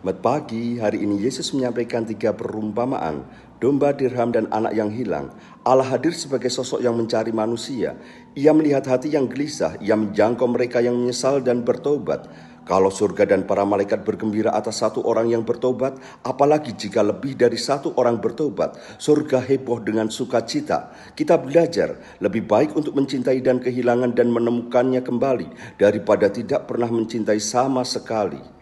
Mat pagi, hari ini Yesus menyampaikan tiga perumpamaan, domba, dirham, dan anak yang hilang. Allah hadir sebagai sosok yang mencari manusia. Ia melihat hati yang gelisah, ia menjangkau mereka yang menyesal dan bertobat. Kalau surga dan para malaikat bergembira atas satu orang yang bertobat, apalagi jika lebih dari satu orang bertobat, surga heboh dengan sukacita. Kita belajar lebih baik untuk mencintai dan kehilangan dan menemukannya kembali daripada tidak pernah mencintai sama sekali.